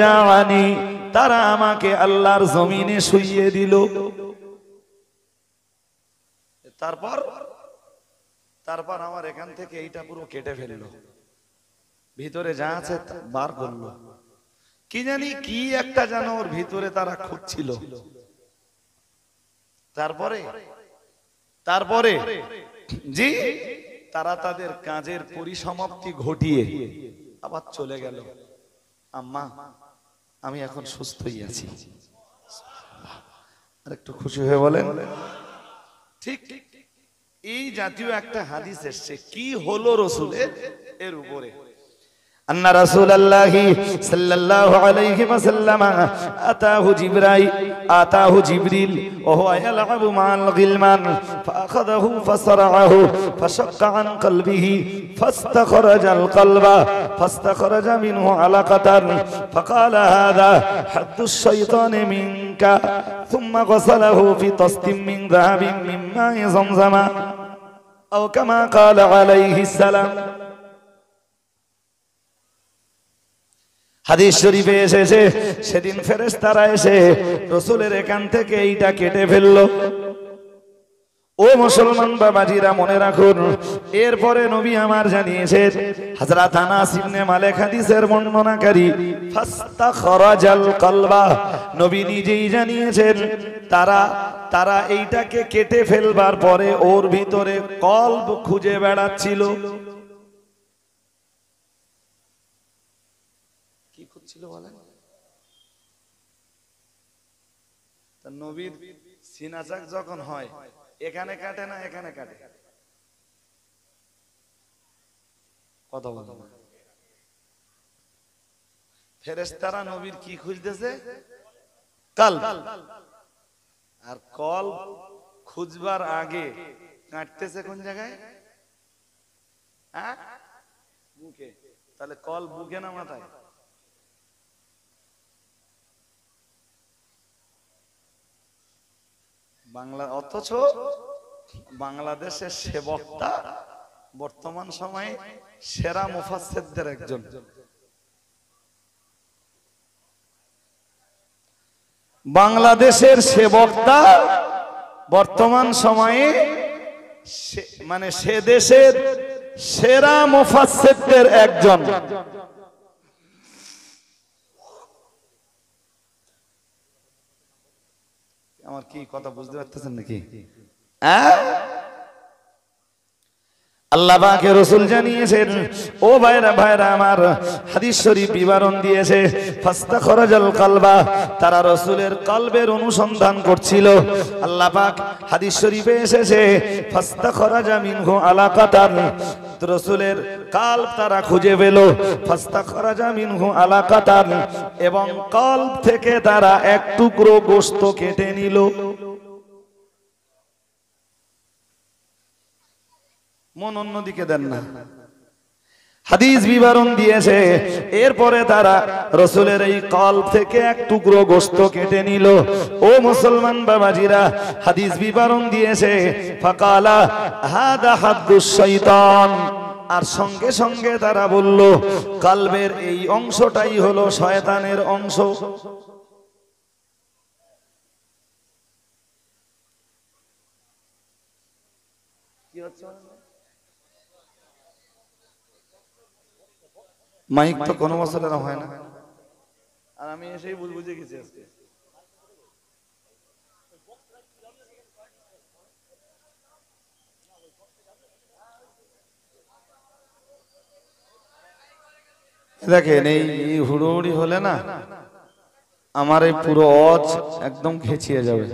জানি তারা আমাকে আল্লাহর জমিনে শুইয়ে দিল তারপর তারপর আমার এখান থেকে এইটা পুরো কেটে ফেলল ভিতরে যা আছে বার করল কি জানি কি একটা যেন ওর ভিতরে তারা খুঁজছিল তারপরে তারপরে জি তারা তাদের কাজের পরিসমাপ্তি ঘটিয়ে আবার চলে গেল আম্মা আমি এখন সুস্থই আছি আর একটু খুশি হয়ে বলেন ঠিক এই জাতীয় একটা হাদিস এসেছে কি হলো রসুলের এর উপরে আন্না রাসূল আল্লাহি সাল্লাল্লাহু আলাইহি ওয়াসাল্লাম আতাহু জিবরাঈল آتاه جبريل وهو يلعب مع الغلمان فأخذه فصرعه فشق عن قلبه فاستخرج القلب فاستخرج منه علقة فقال هذا حد الشيطان منك ثم غسله في طست من ذهب من ماء زمزم أو كما قال عليه السلام হাদিস শরীফে এসেছে সেদিন ফেরেস তারা এসে রসুলের এখান থেকে এইটা কেটে ফেললো ও মুসলমান বাবাজিরা মনে রাখুন এরপরে নবী আমার জানিয়েছেন হযরত আনাস ইবনে মালিক হাদিসের বর্ণনাকারী খরাজাল কলবা নবী নিজেই জানিয়েছেন তারা তারা এইটাকে কেটে ফেলবার পরে ওর ভিতরে কলব খুঁজে বেড়াচ্ছিল খুঁজছিল বলেন নবীর যখন হয় এখানে কাটে না এখানে কাটে কথা ফেরেস্তারা নবীর কি খুঁজতেছে কাল আর কল খুঁজবার আগে কাটতেছে কোন জায়গায় হ্যাঁ? তাহলে কল বুকে না মাথায় বাংলা অথচ বাংলাদেশের সেবকটা বর্তমান সময়ে সেরা মুফাসেদদের একজন বাংলাদেশের সেবকটা বর্তমান সময়ে মানে সে দেশের সেরা মুফাসেদদের একজন আমার কি কথা বুঝতে পারতেছেন নাকি হ্যাঁ আল্লাহকে রসুল জানিয়েছেন ও ভাইরা ভাইরা আমার হাদিস শরীফ বিবরণ দিয়েছে ফাস্তা খরাজাল কালবা তারা রসুলের কালবের অনুসন্ধান করছিল আল্লাহ পাক হাদিস শরীফে এসেছে ফাস্তা খরাজা মিনহু আলাকাতান রসুলের কাল তারা খুঁজে পেল ফাস্তা খরাজা মিনহু আলাকাতান এবং কাল থেকে তারা এক টুকরো গোশত কেটে নিল মন অন্যদিকে দেন না হাদিস বিবরণ দিয়েছে এরপরে তারা রসুলের এই কল থেকে এক টুকরো গোস্ত কেটে নিল ও মুসলমান বাবাজিরা হাদিস বিবরণ দিয়েছে ফাকালা হাদা হাদুস শৈতান আর সঙ্গে সঙ্গে তারা বলল কালবের এই অংশটাই হলো শয়তানের অংশ কি হচ্ছে মাইক তো কোনো বছর আর হয় না আর আমি এসেই বুঝ বুঝে গেছি আজকে দেখেন এই হুড়োহুড়ি হলে না আমার এই পুরো অজ একদম খেচিয়ে যাবে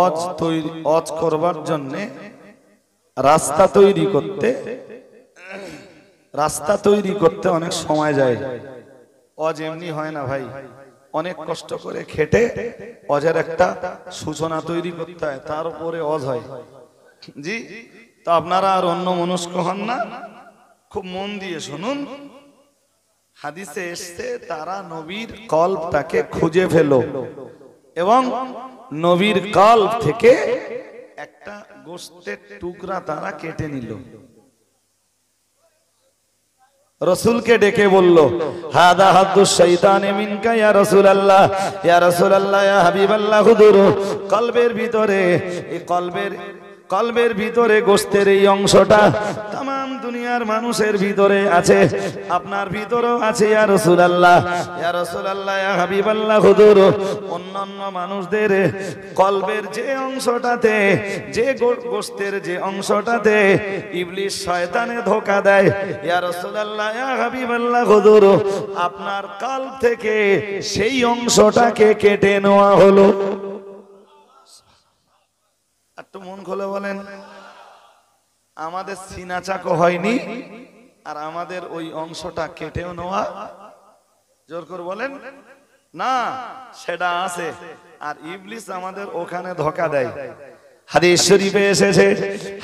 অজ তৈরি অজ করবার জন্যে রাস্তা তৈরি করতে রাস্তা তৈরি করতে অনেক সময় যায় অজ এমনি হয় না ভাই অনেক কষ্ট করে খেটে অজের একটা সূচনা তৈরি করতে হয় তার উপরে অজ হয় জি তো আপনারা আর অন্য মনস্ক হন না খুব মন দিয়ে শুনুন হাদিসে এসছে তারা নবীর তাকে খুঁজে ফেলো এবং নবীর কল্প থেকে একটা গোস্তের টুকরা তারা কেটে নিল রসুলকে ডেকে বলল হাদা হাদু শৈতান মিনকা ইয়া রাসূলুল্লাহ ইয়া রাসূলুল্লাহ ইয়া হাবিবাল্লাহ হুদুর কলবের ভিতরে এই কলবের কলবের ভিতরে গোস্তের এই অংশটা তাম দুনিয়ার মানুষের ভিতরে আছে আপনার ভিতরেও আছে ইয়া রাসূলুল্লাহ ইয়া রাসূলুল্লাহ ইয়া হাবিবাল্লাহ হুজুর অন্যান্য মানুষদের কলবের যে অংশটাতে যে গোস্তের যে অংশটাতে ইবলিস শয়তানে ধোকা দেয় ইয়া রাসূলুল্লাহ ইয়া হাবিবাল্লাহ হুজুর আপনার কাল থেকে সেই অংশটাকে কেটে নেওয়া হলো আর তো মন খোলে বলেন আমাদের সিনা চাকো হয়নি আর আমাদের ওই অংশটা কেটেও নেওয়া জোর করে বলেন না সেটা আছে আর ইবলিস আমাদের ওখানে ধোকা দেয় হাদিস শরীফে এসেছে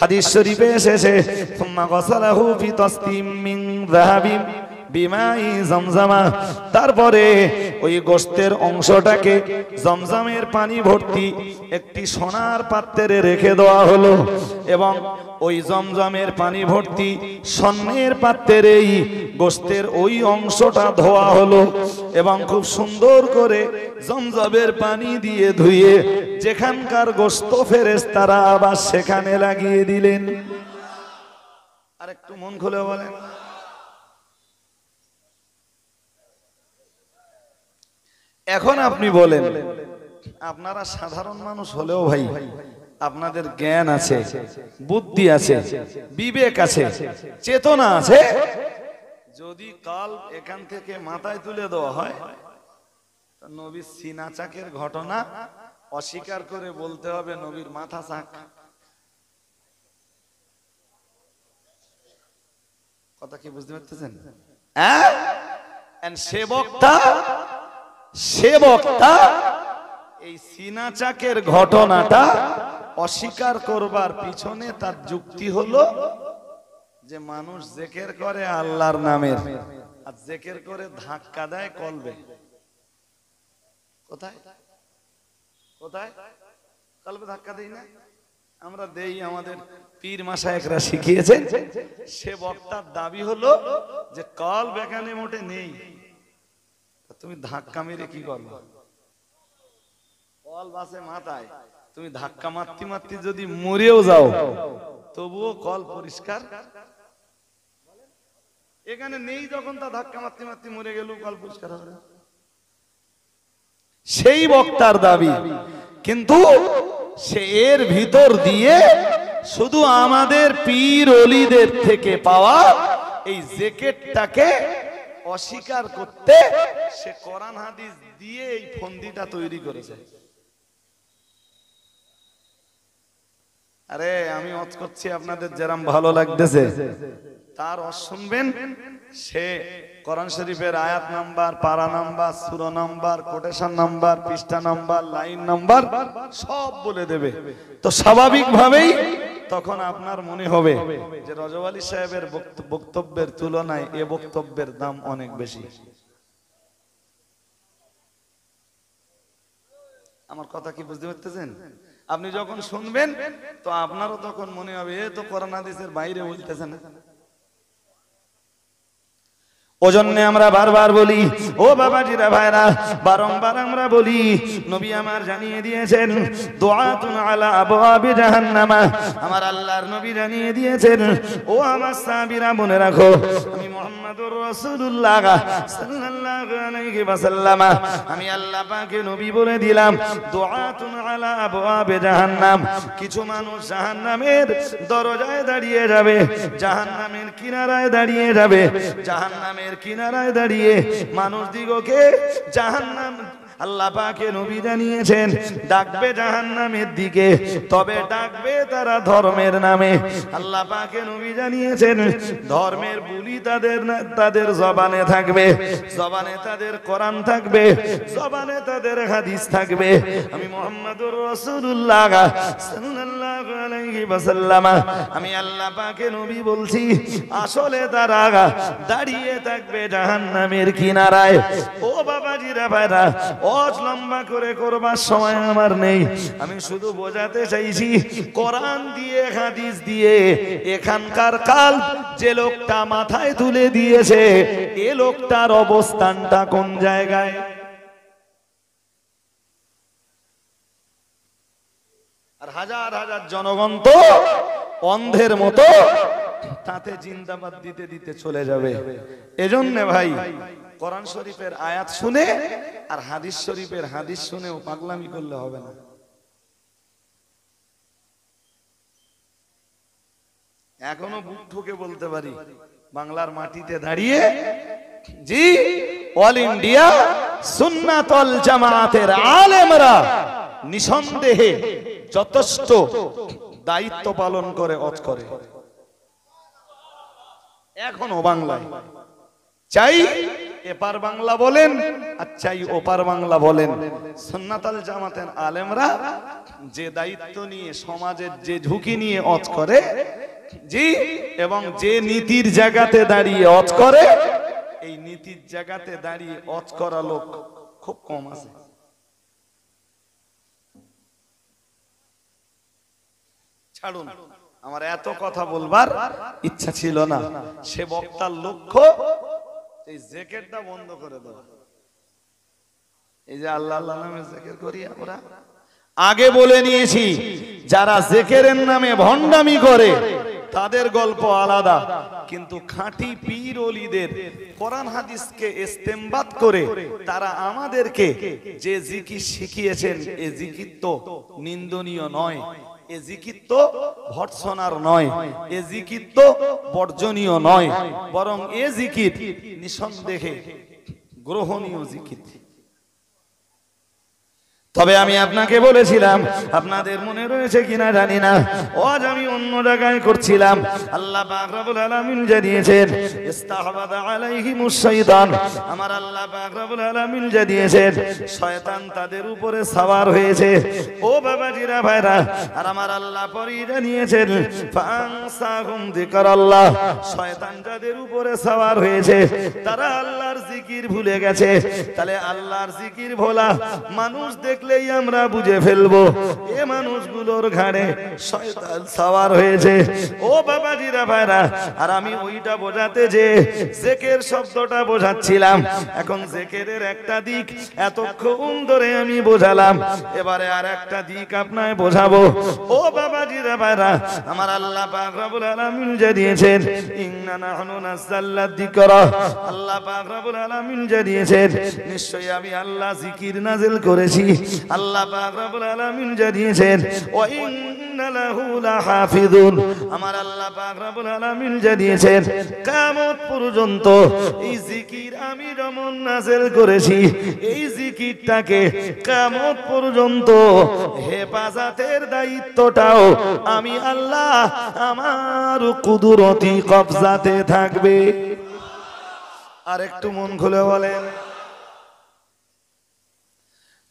হাদিস শরীফে এসেছে সুম্মা গসালাহু ফি তাসতিম মিন যাহাবিন বিমাই জমজমা তারপরে ওই গোস্তের অংশটাকে জমজমের পানি ভর্তি একটি সোনার পাত্রে রেখে দেওয়া হলো এবং ওই জমজমের পানি ভর্তি স্বর্ণের পাত্রেই গোস্তের ওই অংশটা ধোয়া হলো এবং খুব সুন্দর করে জমজমের পানি দিয়ে ধুয়ে যেখানকার গোস্ত ফেরেস তারা আবার সেখানে লাগিয়ে দিলেন আর একটু মন খুলে বলেন এখন আপনি বলেন আপনারা সাধারণ মানুষ হলেও ভাই আপনাদের জ্ঞান আছে বুদ্ধি আছে বিবেক আছে চেতনা আছে যদি কাল এখান থেকে মাথায় তুলে দেওয়া হয় সিনা চাকের ঘটনা অস্বীকার করে বলতে হবে নবীর মাথা চাক কথা কি বুঝতে পারতেছেন হ্যাঁ? সেবকটা সে বক্তা এই সিনাচাকের ঘটনাটা অস্বীকার করবার পিছনে তার যুক্তি হলো যে মানুষ জেকের করে আল্লাহর নামের আর জেকের করে ধাক্কা দেয় কলবে কোথায় কোথায় কলবে ধাক্কা দেই না আমরা দেই আমাদের পীর একরা শিখিয়েছেন সে বক্তার দাবি হলো যে কল বেগানে মোটে নেই তুমি ধাক্কা মেরে কি করবো কল বাসে মাথায় তুমি ধাক্কা মারতে মারতে যদি মরেও যাও তবুও কল পরিষ্কার এখানে নেই যখন তা ধাক্কা মারতে মারতে মরে গেল কল পরিষ্কার হবে সেই বক্তার দাবি কিন্তু সে এর ভিতর দিয়ে শুধু আমাদের পীর অলিদের থেকে পাওয়া এই জ্যাকেটটাকে অস্বীকার করতে সে কোরআন হাদিস দিয়ে এই ফন্দিটা তৈরি করেছে আরে আমি অত করছি আপনাদের যেরাম ভালো লাগতেছে তার অস সে কোরআন শরীফের আয়াত নাম্বার পারা নাম্বার সুর নাম্বার কোটেশন নাম্বার পৃষ্ঠা নাম্বার লাইন নাম্বার সব বলে দেবে তো স্বাভাবিকভাবেই তখন আপনার মনে হবে যে রজব আলী সাহেবের বক্তব্যের তুলনায় এ বক্তব্যের দাম অনেক বেশি আমার কথা কি বুঝতে পারতেছেন আপনি যখন শুনবেন তো আপনারও তখন মনে হবে এ তো করোনা দেশের বাইরে বলতেছে না ওজন্য আমরা বারবার বলি ও জিরা ভাইরা বারংবার আমরা বলি নবী আমার জানিয়ে দিয়েছেন দোয়াতুন আলা আবওয়াবি জাহান্নামা আমার আল্লাহর নবী জানিয়ে দিয়েছেন ও আমার সাহাবীরা মনে রাখো আমি মুহাম্মাদুর রাসূলুল্লাহ সাল্লাল্লাহু আলাইহি ওয়াসাল্লাম আমি আল্লাহ নবী বলে দিলাম দোয়াতুন আলা জাহান্নাম কিছু মানুষ জাহান্নামের দরজায় দাঁড়িয়ে যাবে জাহান্নামের কিনারায় দাঁড়িয়ে যাবে জাহান্নামের পায়ের কিনারায় দাঁড়িয়ে মানুষ দিগকে জাহান্নাম আল্লাহ পাকে নবী জানিয়েছেন ডাকবে জাহান্নামের দিকে তবে ডাকবে তারা ধর্মের নামে আল্লাহ পাকে নবী জানিয়েছেন ধর্মের বুলি তাদের তাদের জবানে থাকবে জবানে তাদের কোরআন থাকবে জবানে তাদের হাদিস থাকবে আমি মোহাম্মদুর রাসূলুল্লাহ সাল্লাল্লাহু আলাইহি ওয়াসাল্লাম আমি আল্লাহ পাকে নবী বলছি আসলে তারা দাঁড়িয়ে থাকবে জাহান্নামের কিনারায় ও বাবাজিরা ভাইরা অজ লম্বা করে করবার সময় আমার নেই আমি শুধু বোঝাতে চাইছি কোরআন দিয়ে হাদিস দিয়ে এখানকার কাল যে লোকটা মাথায় তুলে দিয়েছে এ লোকটার অবস্থানটা কোন জায়গায় আর হাজার হাজার জনগণ তো অন্ধের মতো তাতে জিন্দাবাদ দিতে দিতে চলে যাবে এজন্য ভাই কোরআন শরীফের আয়াত শুনে আর হাদিস শরীফের হাদিস শুনেও পাগলামি করলে হবে না এখনো বুক ঠুকে বলতে পারি বাংলার মাটিতে দাঁড়িয়ে জি অল ইন্ডিয়া সুন্নাতল জামাতের আলেমরা নিঃসন্দেহে যথেষ্ট দায়িত্ব পালন করে অজ করে এখনো বাংলায় চাই এপার বাংলা বলেন আর চাই ওপার বাংলা বলেন সন্নাতাল জামাতের আলেমরা যে দায়িত্ব নিয়ে সমাজের যে ঝুঁকি নিয়ে অজ করে জি এবং যে নীতির জায়গাতে দাঁড়িয়ে অজ করে এই নীতির জায়গাতে দাঁড়িয়ে অজ করা লোক খুব কম আছে ছাড়ুন আমার এত কথা বলবার ইচ্ছা ছিল না সে বক্তার লক্ষ্য এই জ্যাকেটটা বন্ধ করে দেওয়া এই যে আল্লাহ আল্লাহ নামে জ্যাকেট করি আমরা আগে বলে নিয়েছি যারা জেকেরের নামে ভণ্ডামি করে তাদের গল্প আলাদা কিন্তু খাঁটি পীর অলিদের কোরআন হাদিসকে ইস্তেমবাদ করে তারা আমাদেরকে যে জিকির শিখিয়েছেন এ জিকির তো নিন্দনীয় নয় নয় বর্জনীয় নয় নিঃসন্দেহে গ্রহণীয় জিকির তবে আমি আপনাকে বলেছিলাম আপনাদের মনে রয়েছে কিনা জানি না আজ আমি অন্য জায়গায় করছিলাম আল্লাহ পাক রব্বুল আলামিন জানিয়েছেন ইস্তাহাবাদা আলাইহিমুস শাইতান আমার আল্লাহ পাক রব্বুল আলামিন জানিয়েছেন শয়তান তাদের উপরে সাওয়ার হয়েছে ও বাবাজিরা ভাইরা আর আমার আল্লাহ পরই জানিয়েছেন ফাংসাহুম যিকরাল্লাহ শয়তান যাদের উপরে সাওয়ার হয়েছে তারা আল্লাহর জিকির ভুলে গেছে তাহলে আল্লাহর জিকির ভোলা মানুষ দেখ দেখলেই আমরা বুঝে ফেলবো এ মানুষগুলোর ঘাড়ে শয়তান সাওয়ার হয়েছে ও বাবাজিরা ভাইরা আর আমি ওইটা বোঝাতে যে জেকের শব্দটা বোঝাচ্ছিলাম এখন জেকেরের একটা দিক এতক্ষণ ধরে আমি বোঝালাম এবারে আর একটা দিক আপনায় বোঝাবো ও বাবাজিরা ভাইরা আমার আল্লাহ পাক রব্বুল আলামিন যে দিয়েছেন ইন্না নাহনু নাযাল্লা যিকরা আল্লাহ পাক রব্বুল আলামিন যে দিয়েছেন নিশ্চয়ই আমি আল্লাহ জিকির নাজিল করেছি আল্লাহ রাব্বুল আলামিন জানিয়েছেন ওয়া ইন্না লাহু আমার আল্লাহ পাক আলামিন জানিয়েছেন কিয়ামত পর্যন্ত এই জিকির আমি করেছি এই জিকিরটাকে কিয়ামত পর্যন্ত হেফাজতের দায়িত্বটাও আমি আল্লাহ আমার কুদরতি কবজাতে থাকবে আর একটু মন খুলে বলেন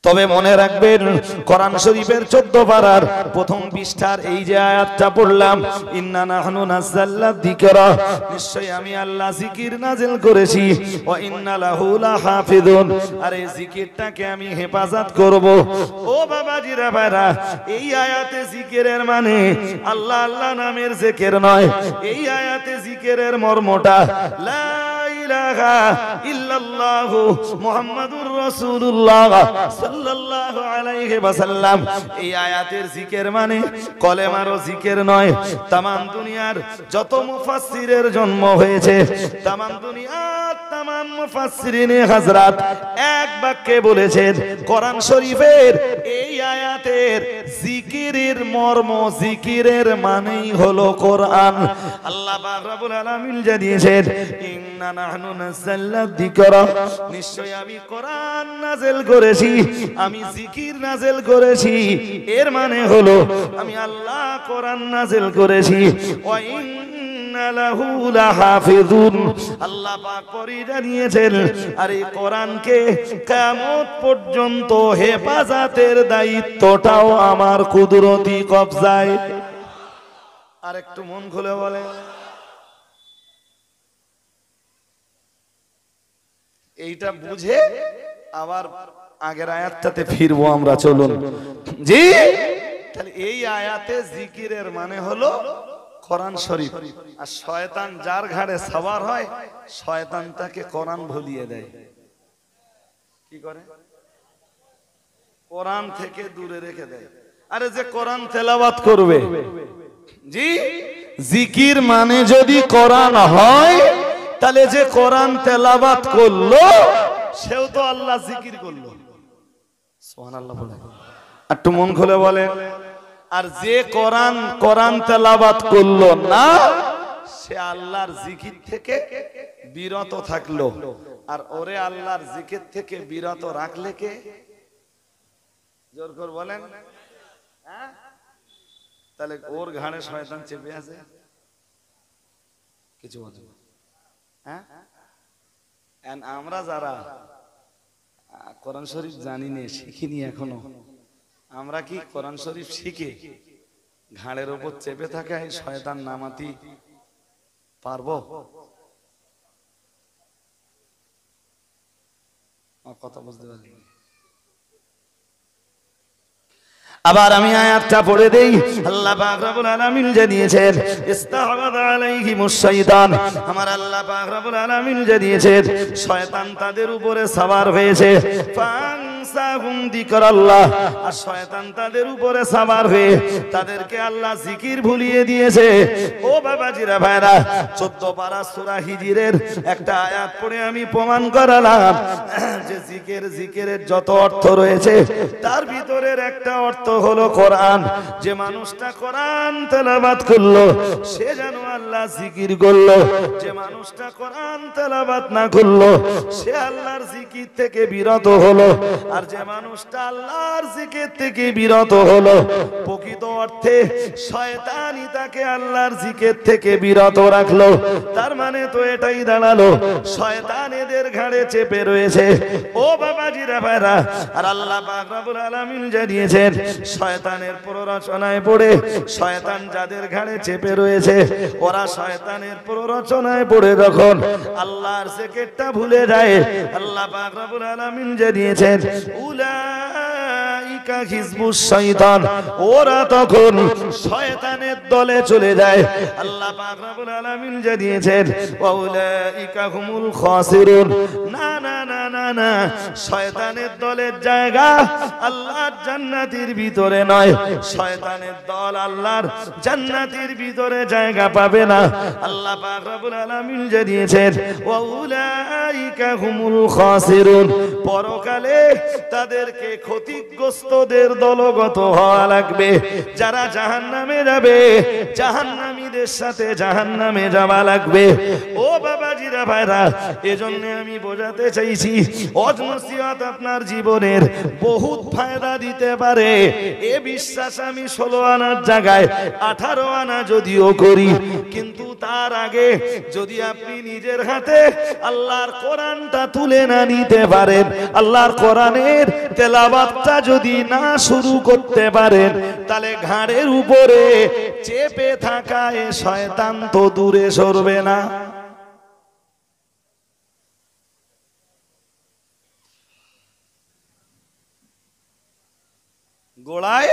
তবে মনে রাখবেন কোরআন শরীফের চোদ্দ পাড়ার প্রথম পৃষ্ঠার এই যে আয়াতটা পড়লাম ইন্না নিশ্চয়ই আমি আল্লাহ জিকির নাজিল করেছি ওয়া ইন্না আরে জিকিরটাকে আমি হেফাজত করব ও বাবা জিরা ভাইরা এই আয়াতে জিকিরের মানে আল্লাহ আল্লাহ নামের জিকের নয় এই আয়াতে জিকিরের মর্মটা লা ইলাহা ইল্লাল্লাহু মুহাম্মাদুর রাসূলুল্লাহ সাল্লাল্লাহু আলাইহি ওয়াসাল্লাম এই আয়াতের জিকির মানে কলেমারও জিকির নয় তামাম দুনিয়ার যত মুফাসসিরের জন্ম হয়েছে তামাম দুনিয়ার তামাম মুফাসসিরিনে হযরত এক বাক্যে বলেছেন কোরআন শরীফের এই আয়াতের জিকিরের মর্ম জিকিরের মানেই হলো কোরআন আল্লাহ পাক রব্বুল আলামিন জানিয়েছেন ইন্না নাহনু নাযাল্লা যিকরা নিশ্চয় আমি কোরআন নাযিল করেছি আমি জিকির নাজেল করেছি এর মানে হলো আমি আল্লাহ কোরআন নাজেল করেছি দায়িত্বটাও আমার কুদরতি কবজায় আর একটু মন খুলে বলে এইটা বুঝে আবার আগের আয়াতটাতে ফিরবো আমরা চলুন জি তাহলে এই আয়াতে জিকিরের মানে হলো কোরআন শরীফ আর শয়তান যার ঘাড়ে সাবার হয় শয়তান তাকে কোরআন ভুলিয়ে দেয় কি করে কোরআন থেকে দূরে রেখে দেয় আরে যে কোরআন তেলাওয়াত করবে জি জিকির মানে যদি কোরআন হয় তাহলে যে কোরআন তেলাবাত করলো সেও তো আল্লাহ জিকির করলো সোহানাল্লাহ বলে একটু মন খুলে বলেন আর যে কোরআন কোরআন তেলাবাত করলো না সে আল্লাহর জিকির থেকে বিরত থাকলো আর ওরে আল্লাহর জিকির থেকে বিরত রাখলে কে জোর করে বলেন হ্যাঁ? তাহলে ওর ঘাড়ে শয়তান চেপে আছে কিছু বলেন হ্যাঁ আমরা যারা কোরআন শরীফ জানি নে শিখিনি এখনো আমরা কি কোরআন শরীফ শিখে ঘাড়ের ওপর চেপে থাকায় শয়তান নামাতি পারব কথা বুঝতে পারি আবার আমি আয়াতটা পড়ে দেই আল্লাহ পাক রব্বুল আলামিন জানিয়েছেন ইস্তাহাদ আলাইহিমুস শাইতান আমার আল্লাহ পাক রব্বুল আলামিন জানিয়েছেন শয়তান তাদের উপরে সাবার হয়েছে ফাংসাহুম যিকরাল্লাহ আর শয়তান তাদের উপরে সাবার হয়ে তাদেরকে আল্লাহ জিকির ভুলিয়ে দিয়েছে ও বাবাজিরা ভাইরা 14 পারা সূরা হিজরের একটা আয়াত পড়ে আমি প্রমাণ করালাম যে জিকির জিকিরের যত অর্থ রয়েছে তার ভিতরের একটা অর্থ হলো কোরআন যে মানুষটা কোরআন তেলাবাদ করলো সে যেন আল্লাহ জিকির করলো যে মানুষটা কোরআন তেলাবাদ না করলো সে আল্লাহর জিকির থেকে বিরত হলো আর যে মানুষটা আল্লাহর জিকির থেকে বিরত হলো প্রকৃত অর্থে শয়তানি তাকে আল্লাহর জিকির থেকে বিরত রাখলো তার মানে তো এটাই দাঁড়ালো শয়তান এদের ঘাড়ে চেপে রয়েছে ও বাবাজিরা ভাইরা আর আল্লাহ পাক রব্বুল আলামিন জানিয়েছেন শয়তানের প্ররোচনায় পড়ে শয়তান যাদের ঘাড়ে চেপে রয়েছে ওরা শয়তানের প্ররোচনায় পড়ে যখন আল্লাহর সেকেটটা ভুলে যায় আল্লাহ পাক রব্বুল আলামিন যে দিয়েছেন উলা আমেরিকা হিজবুস শয়তান ওরা তখন শয়তানের দলে চলে যায় আল্লাহ পাক রাব্বুল আলামিন দিয়েছেন উলাইকা হুমুল খাসিরুন না না না না না শয়তানের দলের জায়গা আল্লাহর জান্নাতের ভিতরে নয় শয়তানের দল আল্লাহর জান্নাতের ভিতরে জায়গা পাবে না আল্লাহ পাক রাব্বুল আলামিন দিয়েছেন উলাইকা হুমুল খাসিরুন পরকালে তাদেরকে ক্ষতিগ্রস্তদের দলগত হওয়া লাগবে যারা জাহান নামে যাবে জাহান মুমিনের সাথে জাহান নামে যাওয়া লাগবে ও বাবাজিরা ভাইরা এজন্য আমি বোঝাতে চাইছি অজনসিয়াত আপনার জীবনের বহুত ফায়দা দিতে পারে এ বিশ্বাস আমি ষোলো আনার জায়গায় আঠারো আনা যদিও করি কিন্তু তার আগে যদি আপনি নিজের হাতে আল্লাহর কোরআনটা তুলে না নিতে পারেন আল্লাহর কোরআনের তেলাবাতটা যদি না শুরু করতে পারেন তাহলে ঘাড়ের উপরে চেপে থাকায় শয়তান তো দূরে সরবে না গোড়ায়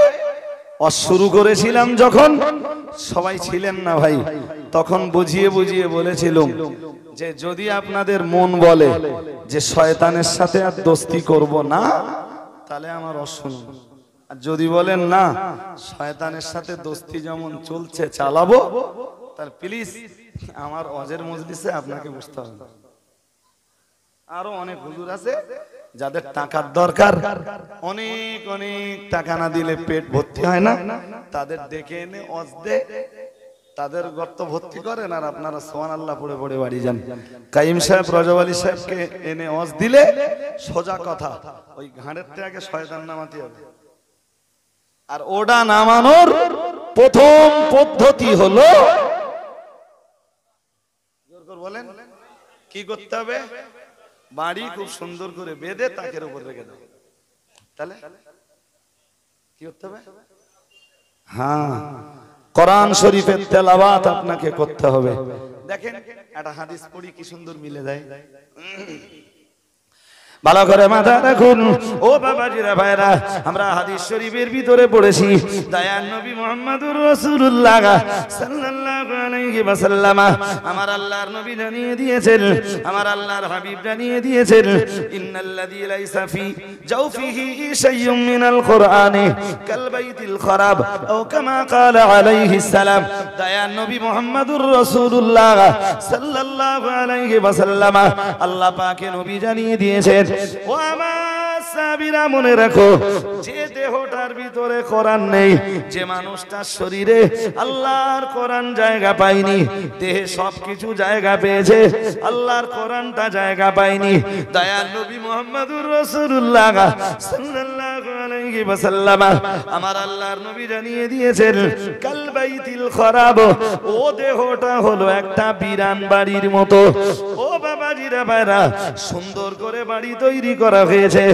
শুরু করেছিলাম যখন সবাই ছিলেন না ভাই তখন বুঝিয়ে বুঝিয়ে বলেছিলাম যে যদি আপনাদের মন বলে যে শয়তানের সাথে আর দোস্তি করব না তাহলে আমার অশুরু আর যদি বলেন না শয়তানের সাথে দোস্তি যেমন চলছে চালাবো তার প্লিজ আমার অজের মজলিসে আপনাকে বুঝতে হবে আরো অনেক হুজুর আছে যাদের টাকার দরকার অনেক অনেক টাকা না দিলে পেট ভর্তি হয় না তাদের ডেকে এনে অজ দে তাদের গর্ত ভর্তি করেন আর আপনারা সোয়ান আল্লাহ পড়ে পড়ে বাড়ি যান কাইম সাহেব রজব আলী সাহেবকে এনে অজ দিলে সোজা কথা ওই ঘাড়ের টাকে শয়তান নামাতে হবে আর ওডা নামানোর প্রথম পদ্ধতি হলো বলেন কি করতে হবে বাড়ি খুব সুন্দর করে বেঁধে তাকের উপর রেখে দেবে তাহলে কি করতে হবে হ্যাঁ কোরআন শরীফের তেলাবাত আপনাকে করতে হবে দেখেন একটা হাদিস পড়ি কি সুন্দর মিলে যায় ভালো করে মাথা রাখুন ও জিরা ভাইরা আমরা হাদিস শরীফের ভিতরে পড়েছি দয়ান নবী মোহাম্মদুর রাসূলুল্লাহ সাল্লাল্লাহু আলাইহি ওয়াসাল্লাম আমার আল্লাহর নবী জানিয়ে দিয়েছেন আমার আল্লাহর হাবিব জানিয়ে দিয়েছেন ইন্নাল্লাযী লাইসা ফি জাওফিহি মিনাল কাল বাইতিল খারাব আও কামা আলাইহি সালাম দয়ান নবী মোহাম্মদুর রাসূলুল্লাহ সাল্লাল্লাহু আলাইহি ওয়াসাল্লাম আল্লাহ পাকে নবী জানিয়ে দিয়েছেন বলেছেন মনে রাখো যে দেহটার ভিতরে নেই যে মানুষটার শরীরে আল্লাহর জায়গা দেহে সবকিছু জায়গা পেয়েছে আল্লাহর জায়গা দয়াল নবী মোহাম্মদুর রসুল্লাহ আমার আল্লাহর নবী জানিয়ে খরাব ও দেহটা হলো একটা বিরান বাড়ির মতো বাজিরা ভাইরা সুন্দর করে বাড়ি তৈরি করা হয়েছে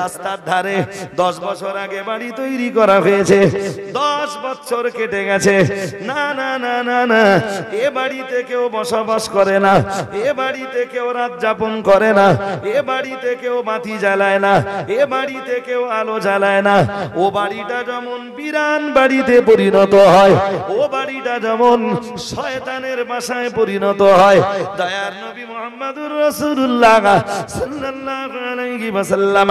রাস্তার ধারে দশ বছর আগে বাড়ি তৈরি করা হয়েছে দশ বছর কেটে গেছে না না না না না এ বাড়িতে কেউ বসবাস করে না এ বাড়িতে কেউ রাত যাপন করে না এ বাড়িতে কেউ বাতি জ্বালায় না এ বাড়িতে কেউ আলো জ্বালায় না ও বাড়িটা যেমন বিরান বাড়িতে পরিণত হয় ও বাড়িটা যেমন শয়তানের বাসায় পরিণত হয় দয়ার নবী মোহাম্মদ রাসূলুল্লাহ সাল্লাল্লাহু আলাইহি ওয়াসাল্লাম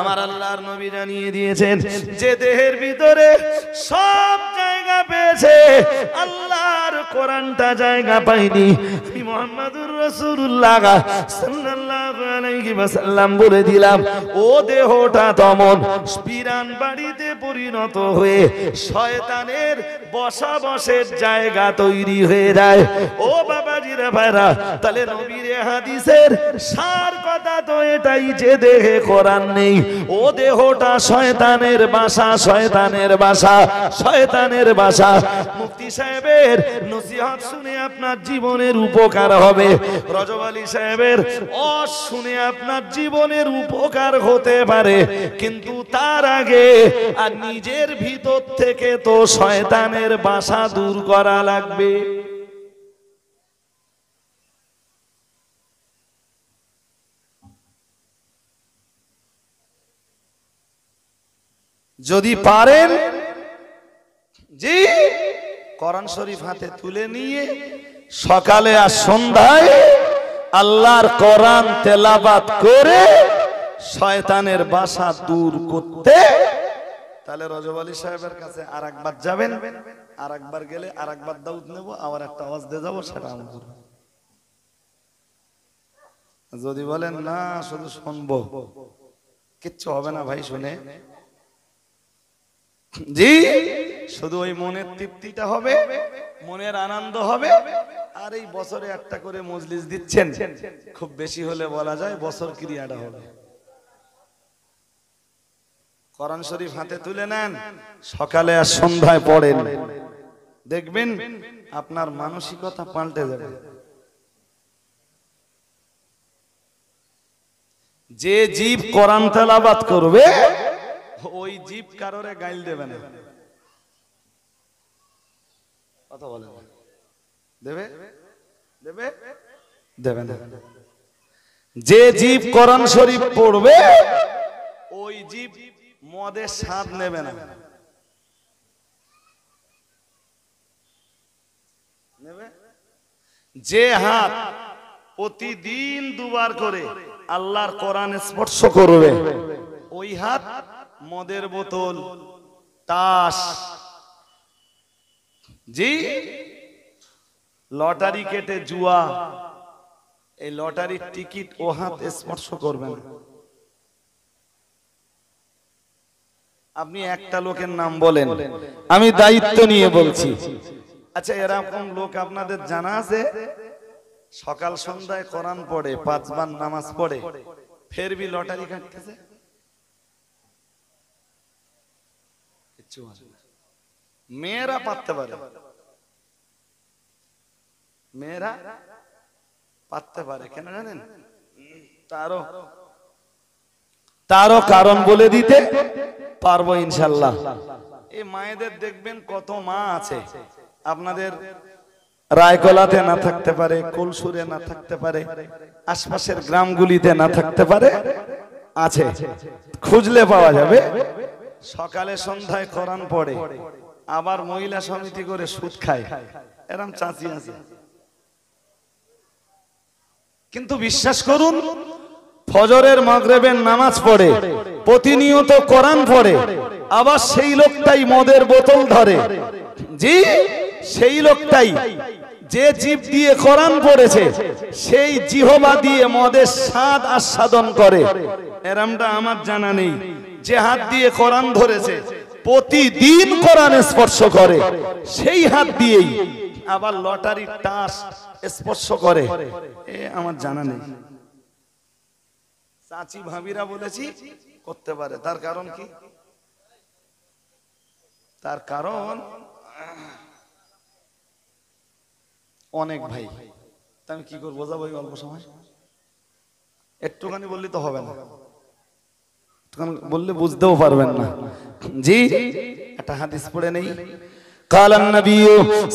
আমার আল্লাহর নবী জানিয়ে দিয়েছেন যে দেহের ভিতরে সব জায়গা পেয়েছে আল্লাহর কোরআনটা জায়গা আমি মুহাম্মাদুর রাসূলুল্লাহ সাল্লাল্লাহু আলাইহি ওয়াসাল্লাম বলে দিলাম ও দেহটা তমন বিরান বাড়িতে পরিণত হয়ে শয়তানের বসা বসের জায়গা তৈরি হয়ে যায় ও বাবাজিরা ভাইরা তাহলে নবীর হাদিস হাদিসের সার কথা তো এটাই যে দেহে কোরআন নেই ও দেহটা শয়তানের বাসা শয়তানের বাসা শয়তানের বাসা মুফতি সাহেবের নসিহত শুনে আপনার জীবনের উপকার হবে রজব আলী সাহেবের অস শুনে আপনার জীবনের উপকার হতে পারে কিন্তু তার আগে আর নিজের ভিতর থেকে তো শয়তানের বাসা দূর করা লাগবে যদি পারেন জি করন শরীফ হাতে তুলে নিয়ে সকালে আর সন্ধ্যায় আল্লাহর করান তেলাবাদ করে শয়তানের বাসা দূর করতে তাহলে রজব আলী সাহেবের কাছে আর একবার যাবেন আর একবার গেলে আর একবার দাউদ নেবো আবার একটা আওয়াজ দিয়ে যাবো সেটা আমার যদি বলেন না শুধু শুনবো কিচ্ছু হবে না ভাই শুনে জি শুধু ওই মনের তৃপ্তিটা হবে মনের আনন্দ হবে আর এই বছরে একটা করে মজলিস দিচ্ছেন খুব বেশি হলে বলা যায় বছর ক্রিয়াটা হবে করন শরীফ হাতে তুলে নেন সকালে আর সন্ধ্যায় পড়েন দেখবেন আপনার মানসিকতা পাল্টে যাবে যে জীব কোরআন তেলাবাদ করবে ওই জীব কারোরে গাইল দেবে না কথা বলে দেবে দেবে দেবে যে জীব করণ শরীফ পড়বে ওই জীব মদের স্বাদ নেবে না নেবে যে হাত প্রতিদিন দুবার করে আল্লাহর কোরআন স্পর্শ করবে ওই হাত মদের বোতল তাস জি লটারি কেটে জুয়া এই লটারির টিকিট ও হাত স্পর্শ করবে না আপনি একটা লোকের নাম বলেন আমি দায়িত্ব নিয়ে বলছি আচ্ছা এরকম লোক আপনাদের জানা আছে সকাল সন্ধ্যায় কোরআন পড়ে পাঁচবার নামাজ পড়ে ফেরবি লটারি কাটতেছে মেয়েরা পাততে পারে মেয়েরা পাততে পারে কেন জানেন তারও তারও কারণ বলে দিতে পারবো ইনশাল্লাহ এই মায়েদের দেখবেন কত মা আছে আপনাদের রায়কলাতে না থাকতে পারে কলসুরে না থাকতে পারে আশপাশের গ্রামগুলিতে না থাকতে পারে আছে খুঁজলে পাওয়া যাবে সকালে সন্ধ্যায় কোরআন পড়ে আবার মহিলা সমিতি করে সুদ খায় এরম চাঁচি আছে কিন্তু বিশ্বাস করুন ফজরের মাগরেবের নামাজ পড়ে প্রতিনিয়ত কোরআন পড়ে আবার সেই লোকটাই মদের বোতল ধরে জি সেই লোকটাই যে জীব দিয়ে কোরআন পড়েছে সেই জিহবা দিয়ে মদের স্বাদ আস্বাদন করে এরামটা আমার জানা নেই যে হাত দিয়ে কোরআন ধরেছে প্রতিদিন কোরআন স্পর্শ করে সেই হাত দিয়েই আবার লটারির টাস স্পর্শ করে এ আমার জানা নেই চাচি ভাবিরা বলেছি করতে পারে তার কারণ কি তার কারণ অনেক ভাই তা আমি কি করবো বোঝাবো এই অল্প সময় একটুখানি বললে তো হবে না বললে বুঝতেও পারবেন না জি একটা হাদিস পড়ে নেই قال النبي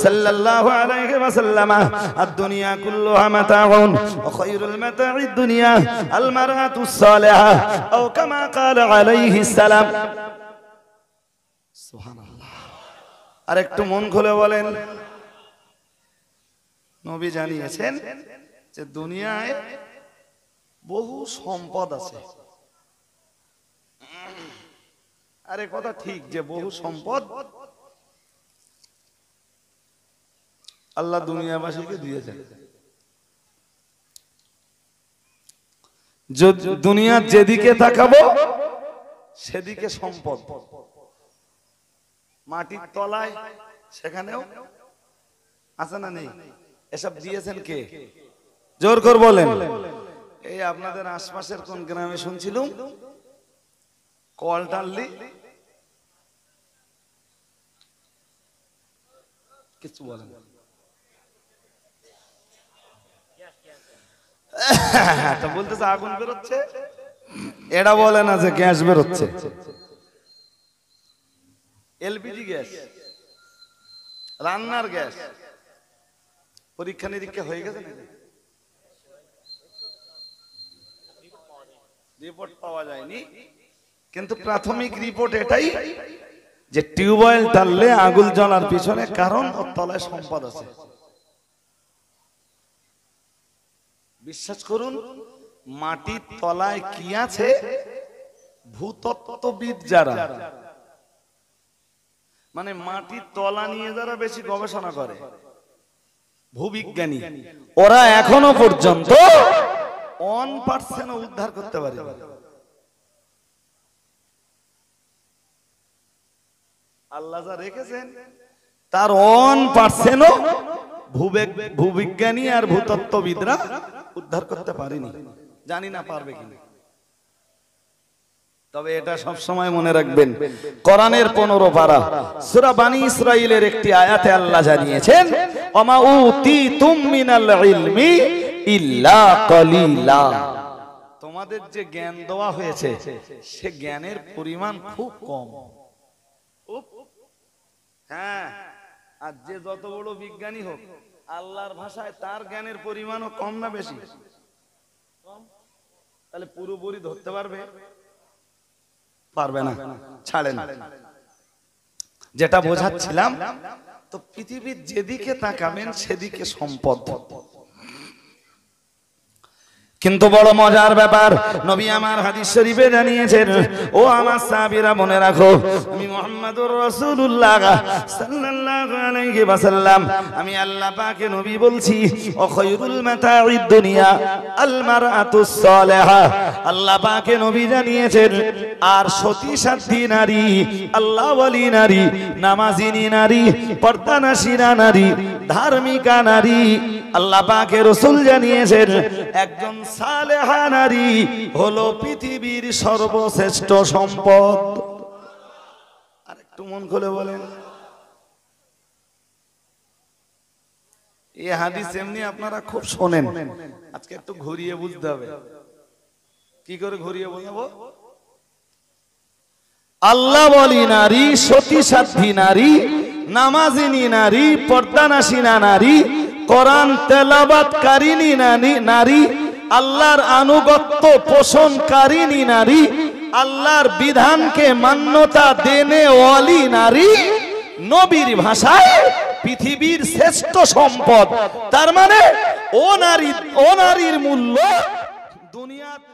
صلى الله عليه وسلم الدنيا كلها متاع وخير المتاع الدنيا المرأة الصالحة أو كما قال عليه السلام سبحان الله আরেকটু মন খুলে বলেন নবী জানিয়েছেন যে দুনিয়ায় বহু সম্পদ আছে আরে কথা ঠিক যে বহু সম্পদ আল্লাহ দুনিয়াবাসীকে দিয়েছেন দুনিয়া যেদিকে তাকাবো সেদিকে সম্পদ মাটির তলায় সেখানেও আছে না নেই এসব দিয়েছেন কে জোর কর বলেন এই আপনাদের আশপাশের কোন গ্রামে শুনছিলুম কল টানলি কিছু বলেন বলতেছে আগুন বেরোচ্ছে এটা বলে না যে গ্যাস বেরোচ্ছে এলপিজি গ্যাস রান্নার গ্যাস পরীক্ষা নিরীক্ষা হয়ে গেছে নাকি রিপোর্ট পাওয়া যায়নি কিন্তু প্রাথমিক রিপোর্ট এটাই যে আগুল জ্বলার পিছনে কারণ তলায় সম্পদ আছে বিশ্বাস করুন মাটির তলায় কি আছে ভূতত্ত্ববিদ যারা মানে মাটির তলা নিয়ে যারা বেশি গবেষণা করে ভূবিজ্ঞানী ওরা এখনো পর্যন্ত ওয়ান পার্সেন্ট উদ্ধার করতে পারে আল্লাহ যা রেখেছেন তার অন পার্সেন্টও ভূবিজ্ঞানী আর ভূতত্ত্ববিদরা উদ্ধার করতে পারেনি জানি না পারবে কিনা তবে এটা সব সময় মনে রাখবেন কোরআনের পনেরো পারা সুরা বানী ইসরাইলের একটি আয়াতে আল্লাহ জানিয়েছেন তোমাদের যে জ্ঞান দেওয়া হয়েছে সে জ্ঞানের পরিমাণ খুব কম হ্যাঁ আর যে যত বড় বিজ্ঞানী হোক আল্লাহর ভাষায় তার জ্ঞানের পরিমাণও কম না বেশি তাহলে পুরোপুরি ধরতে পারবে পারবে না ছাড়েন যেটা বোঝাচ্ছিলাম তো পৃথিবীর যেদিকে তাকাবেন সেদিকে সম্পদ কিন্তু বড় মজার ব্যাপার নবী আমার হাদিস শরীফে জানিয়েছেন ও আমার সাহাবীরা মনে রাখো আমি মুহাম্মাদুর রাসূলুল্লাহ সাল্লাল্লাহু আলাইহি ওয়াসাল্লাম আমি আল্লাহ পাকে নবী বলছি ও খায়রুল মাতাউদ দুনিয়া আল মারাতুস সালেহা আল্লাহ পাকে নবী জানিয়েছেন আর সতী সাধ্যী নারী আল্লাহ ওয়ালি নারী নামাজিনী নারী পর্দানাশিরা নারী ধার্মিকা নারী আল্লাহ পাকে রসুল জানিয়েছেন একজন সালেহা নারী হলো পৃথিবীর সর্বশ্রেষ্ঠ সম্পদ আর একটু মন খুলে বলেন এই হাদিস এমনি আপনারা খুব শোনেন আজকে একটু ঘুরিয়ে বুঝতে হবে কি করে ঘুরিয়ে আল্লাহ বলি নারী সতী সাধ্যী নারী নামাজিনী নারী পর্দানাসিনা নারী কোরআন তেলাবাতকারিনী নারী নারী আল্লাহর আনুগত্য পোষণকারিনী নারী আল্লাহর বিধানকে মান্যতা দেনে ওয়ালি নারী নবীর ভাষায় পৃথিবীর শ্রেষ্ঠ সম্পদ তার মানে ও নারী ও নারীর মূল্য দুনিয়া